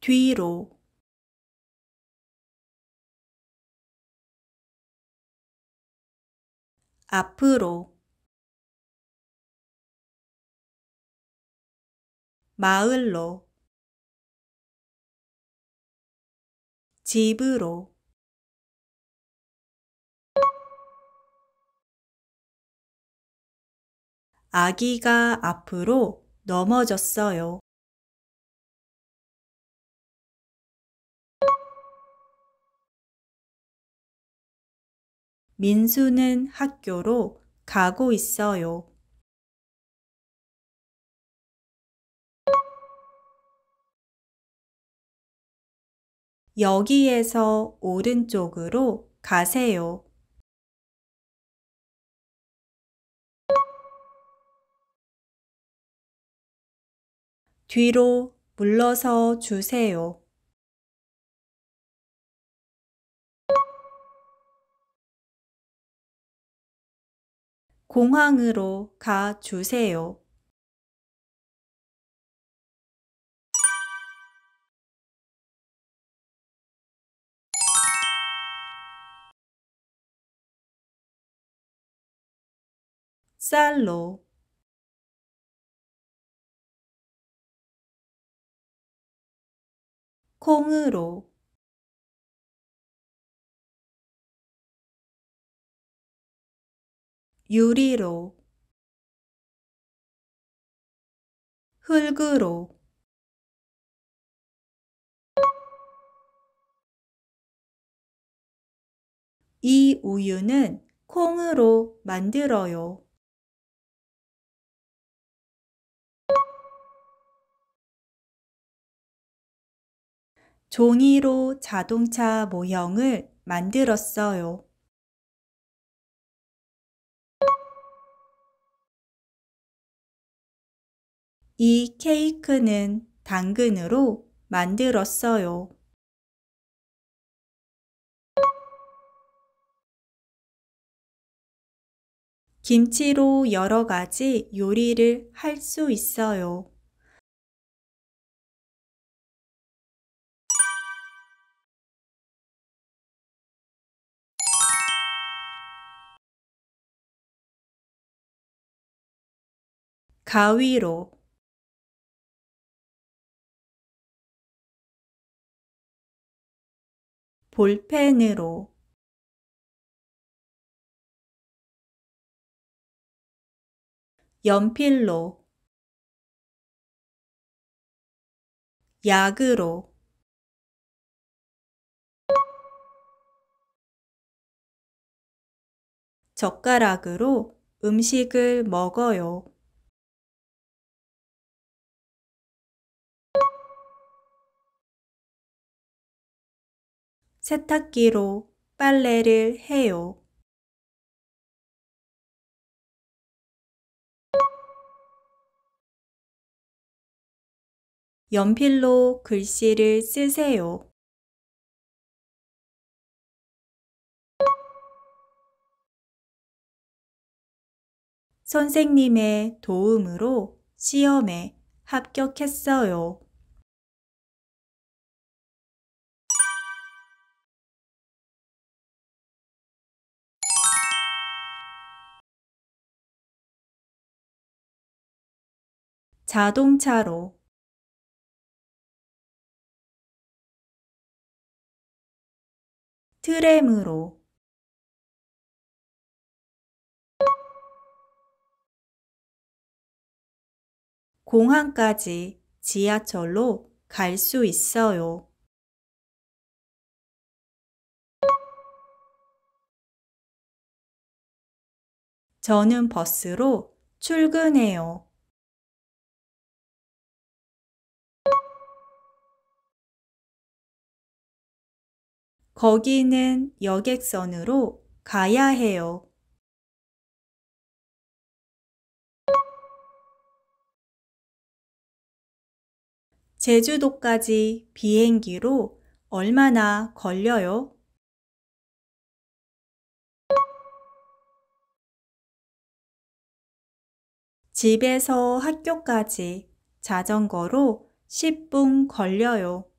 뒤로 앞으로 마을로 집으로 아기가 앞으로 넘어졌어요. 민수는 학교로 가고 있어요. 여기에서 오른쪽으로 가세요. 뒤로 물러서 주세요. 공항으로 가 주세요. 쌀로 콩으로 유리로 흙으로 이 우유는 콩으로 만들어요. 종이로 자동차 모형을 만들었어요. 이 케이크는 당근으로 만들었어요. 김치로 여러 가지 요리를 할 수 있어요. 가위로 볼펜으로 연필로 약으로 젓가락으로 음식을 먹어요. 세탁기로 빨래를 해요. 연필로 글씨를 쓰세요. 선생님의 도움으로 시험에 합격했어요. 자동차로 트램으로 공항까지 지하철로 갈 수 있어요. 저는 버스로 출근해요. 거기는 여객선으로 가야 해요. 제주도까지 비행기로 얼마나 걸려요? 집에서 학교까지 자전거로 10분 걸려요.